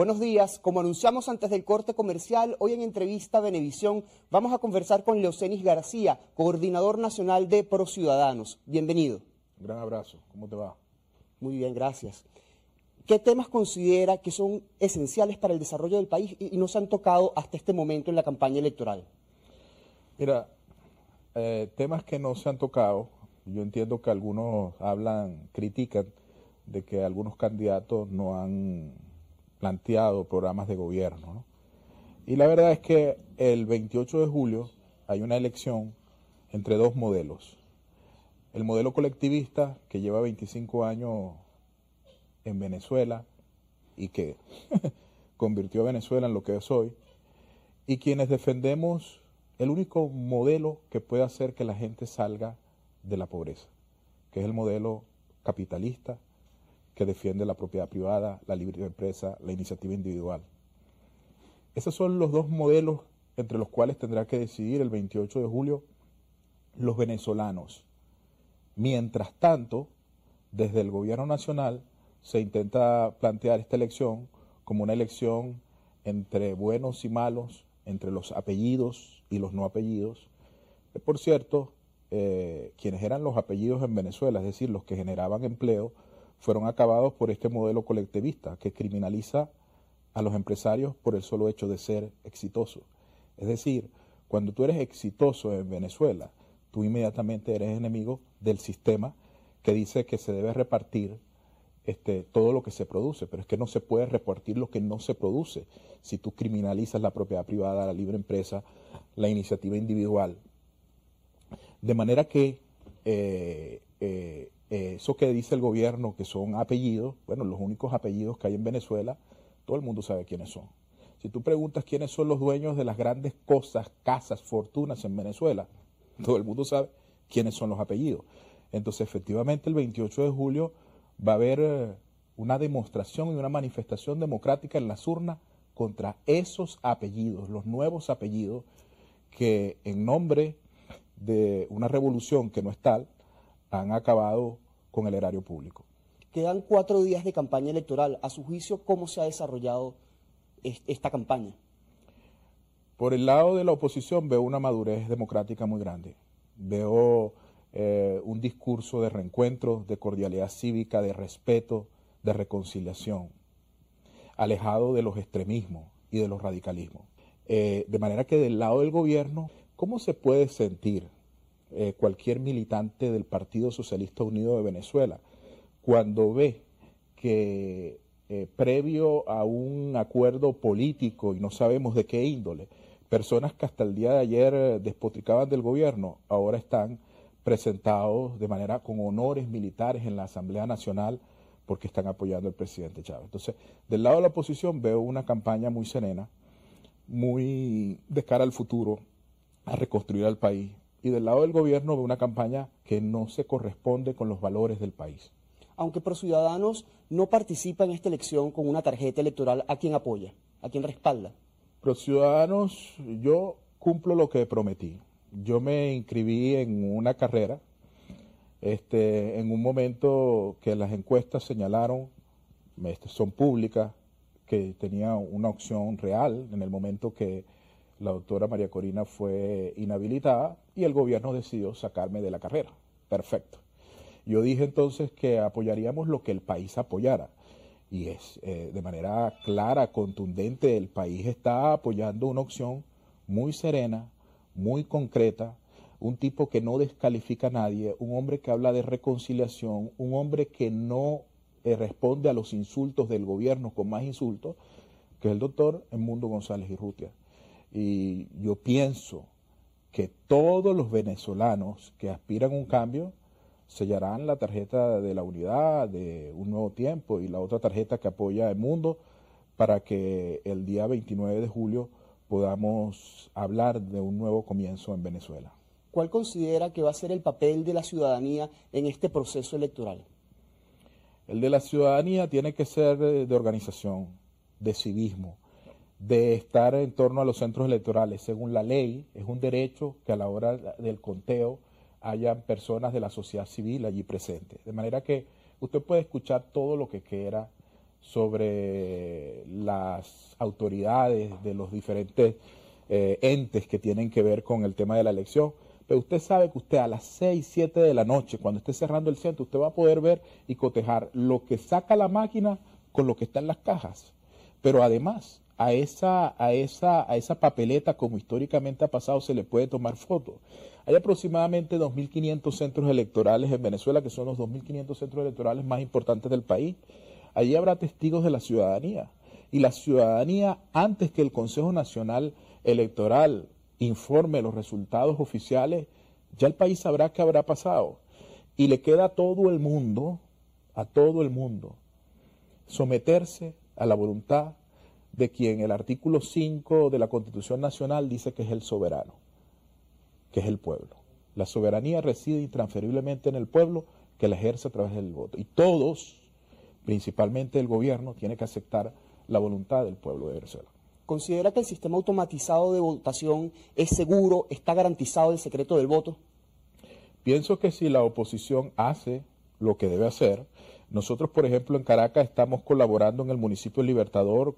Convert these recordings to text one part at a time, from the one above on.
Buenos días. Como anunciamos antes del corte comercial, hoy en entrevista a Benevisión vamos a conversar con Leocenis García, coordinador nacional de Pro Ciudadanos. Bienvenido. Gran abrazo. ¿Cómo te va? Muy bien, gracias. ¿Qué temas considera que son esenciales para el desarrollo del país y, no se han tocado hasta este momento en la campaña electoral? Mira, eh, temas que no se han tocado, yo entiendo que algunos hablan, critican de que algunos candidatos no han planteado programas de gobierno. Y la verdad es que el 28 de julio hay una elección entre dos modelos. El modelo colectivista, que lleva 25 años en Venezuela y que convirtió a Venezuela en lo que es hoy, y quienes defendemos el único modelo que puede hacer que la gente salga de la pobreza, que es el modelo capitalista que defiende la propiedad privada, la libre empresa, la iniciativa individual. Esos son los dos modelos entre los cuales tendrá que decidir el 28 de julio los venezolanos. Mientras tanto, desde el gobierno nacional se intenta plantear esta elección como una elección entre buenos y malos, entre los apellidos y los no apellidos. Por cierto, eh, quienes eran los apellidos en Venezuela, es decir, los que generaban empleo, fueron acabados por este modelo colectivista que criminaliza a los empresarios por el solo hecho de ser exitoso. Es decir, cuando tú eres exitoso en Venezuela, tú inmediatamente eres enemigo del sistema que dice que se debe repartir este, todo lo que se produce, pero es que no se puede repartir lo que no se produce si tú criminalizas la propiedad privada, la libre empresa, la iniciativa individual. De manera que eh, eh, eh, eso que dice el gobierno que son apellidos, bueno, los únicos apellidos que hay en Venezuela, todo el mundo sabe quiénes son. Si tú preguntas quiénes son los dueños de las grandes cosas, casas, fortunas en Venezuela, todo el mundo sabe quiénes son los apellidos. Entonces, efectivamente, el 28 de julio va a haber eh, una demostración y una manifestación democrática en las urnas contra esos apellidos, los nuevos apellidos que en nombre de una revolución que no es tal, han acabado con el erario público. Quedan cuatro días de campaña electoral. A su juicio, ¿cómo se ha desarrollado esta campaña? Por el lado de la oposición veo una madurez democrática muy grande. Veo eh, un discurso de reencuentro, de cordialidad cívica, de respeto, de reconciliación, alejado de los extremismos y de los radicalismos. Eh, de manera que del lado del gobierno, ¿cómo se puede sentir eh, cualquier militante del Partido Socialista Unido de Venezuela, cuando ve que eh, previo a un acuerdo político, y no sabemos de qué índole, personas que hasta el día de ayer eh, despotricaban del gobierno, ahora están presentados de manera con honores militares en la Asamblea Nacional porque están apoyando al presidente Chávez. Entonces, del lado de la oposición veo una campaña muy serena, muy de cara al futuro, a reconstruir al país, y del lado del gobierno ve una campaña que no se corresponde con los valores del país. Aunque Prociudadanos no participa en esta elección con una tarjeta electoral, ¿a quién apoya? ¿A quién respalda? Prociudadanos, yo cumplo lo que prometí. Yo me inscribí en una carrera este, en un momento que las encuestas señalaron, este, son públicas, que tenía una opción real en el momento que la doctora María Corina fue inhabilitada y el gobierno decidió sacarme de la carrera. Perfecto. Yo dije entonces que apoyaríamos lo que el país apoyara. Y es eh, de manera clara, contundente, el país está apoyando una opción muy serena, muy concreta, un tipo que no descalifica a nadie, un hombre que habla de reconciliación, un hombre que no eh, responde a los insultos del gobierno con más insultos, que es el doctor Edmundo González Irrutia. Y yo pienso que todos los venezolanos que aspiran a un cambio sellarán la tarjeta de la unidad, de un nuevo tiempo y la otra tarjeta que apoya el mundo para que el día 29 de julio podamos hablar de un nuevo comienzo en Venezuela. ¿Cuál considera que va a ser el papel de la ciudadanía en este proceso electoral? El de la ciudadanía tiene que ser de organización, de civismo, de estar en torno a los centros electorales. Según la ley, es un derecho que a la hora del conteo hayan personas de la sociedad civil allí presentes. De manera que usted puede escuchar todo lo que quiera sobre las autoridades de los diferentes eh, entes que tienen que ver con el tema de la elección. Pero usted sabe que usted a las 6, 7 de la noche, cuando esté cerrando el centro, usted va a poder ver y cotejar lo que saca la máquina con lo que está en las cajas. Pero además, a esa, a, esa, a esa papeleta, como históricamente ha pasado, se le puede tomar foto. Hay aproximadamente 2.500 centros electorales en Venezuela, que son los 2.500 centros electorales más importantes del país. Allí habrá testigos de la ciudadanía. Y la ciudadanía, antes que el Consejo Nacional Electoral informe los resultados oficiales, ya el país sabrá qué habrá pasado. Y le queda a todo el mundo, a todo el mundo, someterse a la voluntad de quien el artículo 5 de la Constitución Nacional dice que es el soberano, que es el pueblo. La soberanía reside intransferiblemente en el pueblo que la ejerce a través del voto. Y todos, principalmente el gobierno, tiene que aceptar la voluntad del pueblo de Venezuela. ¿Considera que el sistema automatizado de votación es seguro, está garantizado el secreto del voto? Pienso que si la oposición hace lo que debe hacer, nosotros, por ejemplo, en Caracas estamos colaborando en el municipio Libertador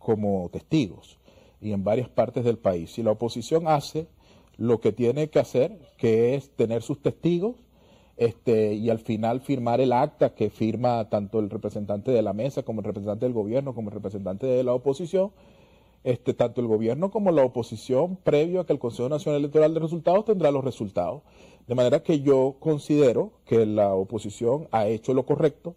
como testigos y en varias partes del país. Si la oposición hace lo que tiene que hacer, que es tener sus testigos este, y al final firmar el acta que firma tanto el representante de la mesa como el representante del gobierno, como el representante de la oposición. Este, tanto el gobierno como la oposición, previo a que el Consejo Nacional Electoral de Resultados tendrá los resultados. De manera que yo considero que la oposición ha hecho lo correcto,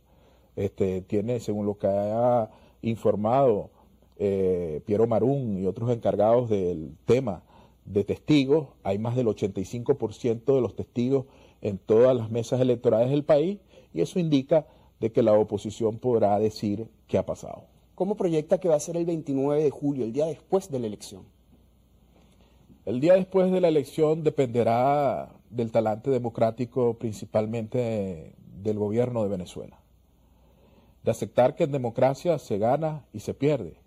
este, tiene, según lo que ha informado eh, Piero Marún y otros encargados del tema de testigos, hay más del 85% de los testigos en todas las mesas electorales del país y eso indica de que la oposición podrá decir qué ha pasado. ¿Cómo proyecta que va a ser el 29 de julio, el día después de la elección? El día después de la elección dependerá del talante democrático principalmente del gobierno de Venezuela, de aceptar que en democracia se gana y se pierde,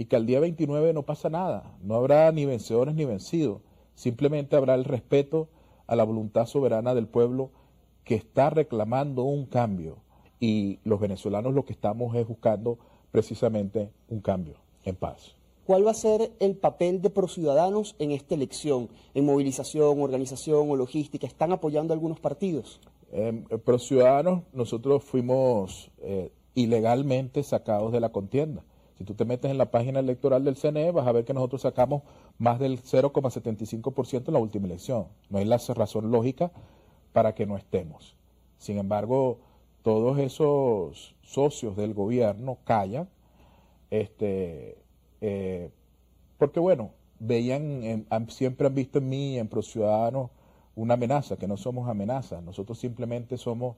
y que al día 29 no pasa nada, no habrá ni vencedores ni vencidos, simplemente habrá el respeto a la voluntad soberana del pueblo que está reclamando un cambio y los venezolanos lo que estamos es buscando precisamente un cambio en paz. ¿Cuál va a ser el papel de Prociudadanos en esta elección? ¿En movilización, organización o logística? ¿Están apoyando algunos partidos? Eh, Prociudadanos, nosotros fuimos eh, ilegalmente sacados de la contienda. Si tú te metes en la página electoral del CNE, vas a ver que nosotros sacamos más del 0,75% en la última elección. No hay la razón lógica para que no estemos. Sin embargo, todos esos socios del gobierno callan, este, eh, porque bueno, veían, siempre han visto en mí, en ProCiudadanos, una amenaza, que no somos amenazas. nosotros simplemente somos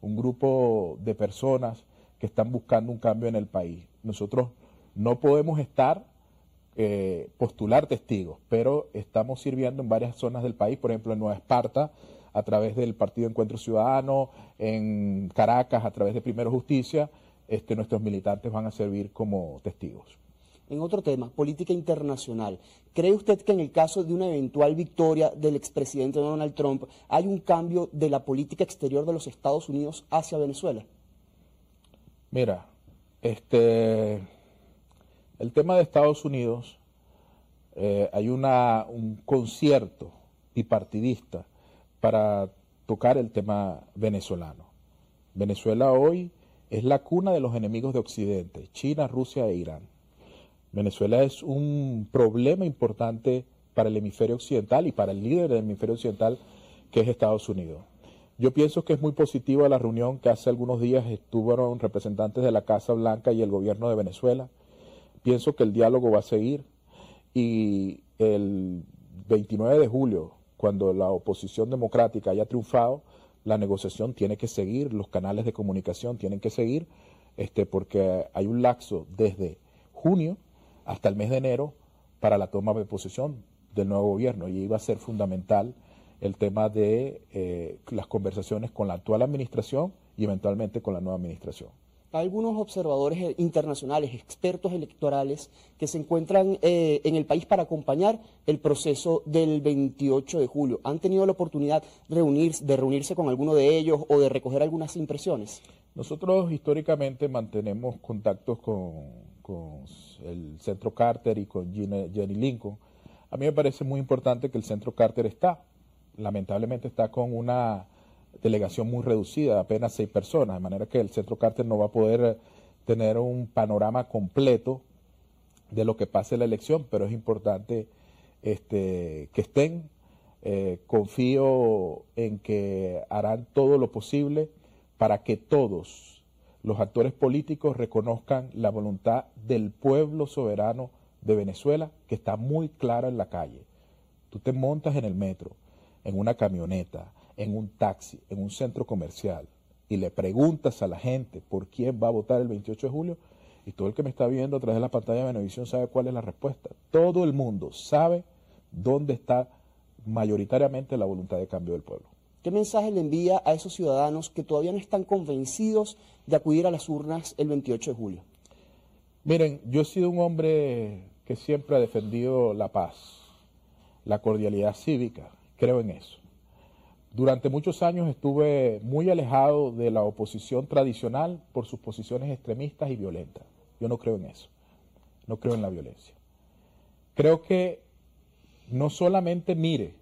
un grupo de personas que están buscando un cambio en el país. Nosotros no podemos estar, eh, postular testigos, pero estamos sirviendo en varias zonas del país, por ejemplo en Nueva Esparta, a través del Partido Encuentro Ciudadano, en Caracas, a través de Primero Justicia, este, nuestros militantes van a servir como testigos. En otro tema, política internacional, ¿cree usted que en el caso de una eventual victoria del expresidente Donald Trump hay un cambio de la política exterior de los Estados Unidos hacia Venezuela? Mira, este, el tema de Estados Unidos, eh, hay un concierto bipartidista para tocar el tema venezolano. Venezuela hoy es la cuna de los enemigos de Occidente, China, Rusia e Irán. Venezuela es un problema importante para el hemisferio occidental y para el líder del hemisferio occidental que es Estados Unidos. Yo pienso que es muy positiva la reunión que hace algunos días estuvieron representantes de la Casa Blanca y el gobierno de Venezuela pienso que el diálogo va a seguir y el 29 de julio, cuando la oposición democrática haya triunfado, la negociación tiene que seguir, los canales de comunicación tienen que seguir, este, porque hay un laxo desde junio hasta el mes de enero para la toma de posesión del nuevo gobierno y iba a ser fundamental el tema de eh, las conversaciones con la actual administración y eventualmente con la nueva administración algunos observadores eh, internacionales, expertos electorales que se encuentran eh, en el país para acompañar el proceso del 28 de julio. ¿Han tenido la oportunidad de reunirse con alguno de ellos o de recoger algunas impresiones? Nosotros históricamente mantenemos contactos con, el Centro Carter y con Jenny Lincoln. A mí me parece muy importante que el Centro Carter está, lamentablemente está con una delegación muy reducida, apenas seis personas, de manera que el centro cártel no va a poder eh, tener un panorama completo de lo que pase en la elección, pero es importante este, que estén. Eh, confío en que harán todo lo posible para que todos los actores políticos reconozcan la voluntad del pueblo soberano de Venezuela, que está muy clara en la calle. Tú te montas en el metro, en una camioneta, en un taxi, en un centro comercial, y le preguntas a la gente por quién va a votar el 28 de julio, y todo el que me está viendo a través de la pantalla de televisión sabe cuál es la respuesta. Todo el mundo sabe dónde está mayoritariamente la voluntad de cambio del pueblo. ¿Qué mensaje le envía a esos ciudadanos que todavía no están convencidos de acudir a las urnas el 28 de julio? Miren, yo he sido un hombre que siempre ha defendido la paz, la cordialidad cívica, creo en eso. Durante muchos años estuve muy alejado de la oposición tradicional por sus posiciones extremistas y violentas. Yo no creo en eso, no creo en la violencia. Creo que no solamente mire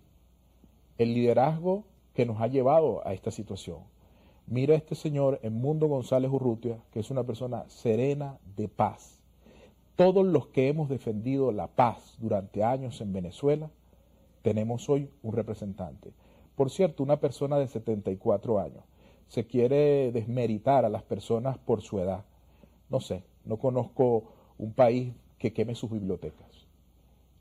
el liderazgo que nos ha llevado a esta situación, mire a este señor Edmundo González Urrutia, que es una persona serena de paz. Todos los que hemos defendido la paz durante años en Venezuela, tenemos hoy un representante. Por cierto, una persona de 74 años. Se quiere desmeritar a las personas por su edad. No sé, no conozco un país que queme sus bibliotecas.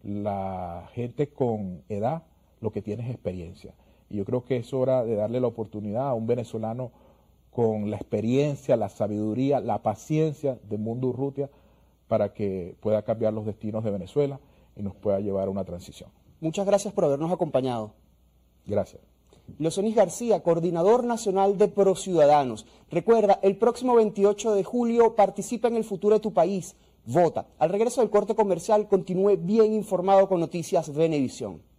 La gente con edad lo que tiene es experiencia. Y yo creo que es hora de darle la oportunidad a un venezolano con la experiencia, la sabiduría, la paciencia de Mundo Urrutia para que pueda cambiar los destinos de Venezuela y nos pueda llevar a una transición. Muchas gracias por habernos acompañado. Gracias. Losonis García, coordinador nacional de Prociudadanos. Recuerda, el próximo 28 de julio participa en el futuro de tu país. Vota. Al regreso del corte comercial, continúe bien informado con Noticias Venevisión.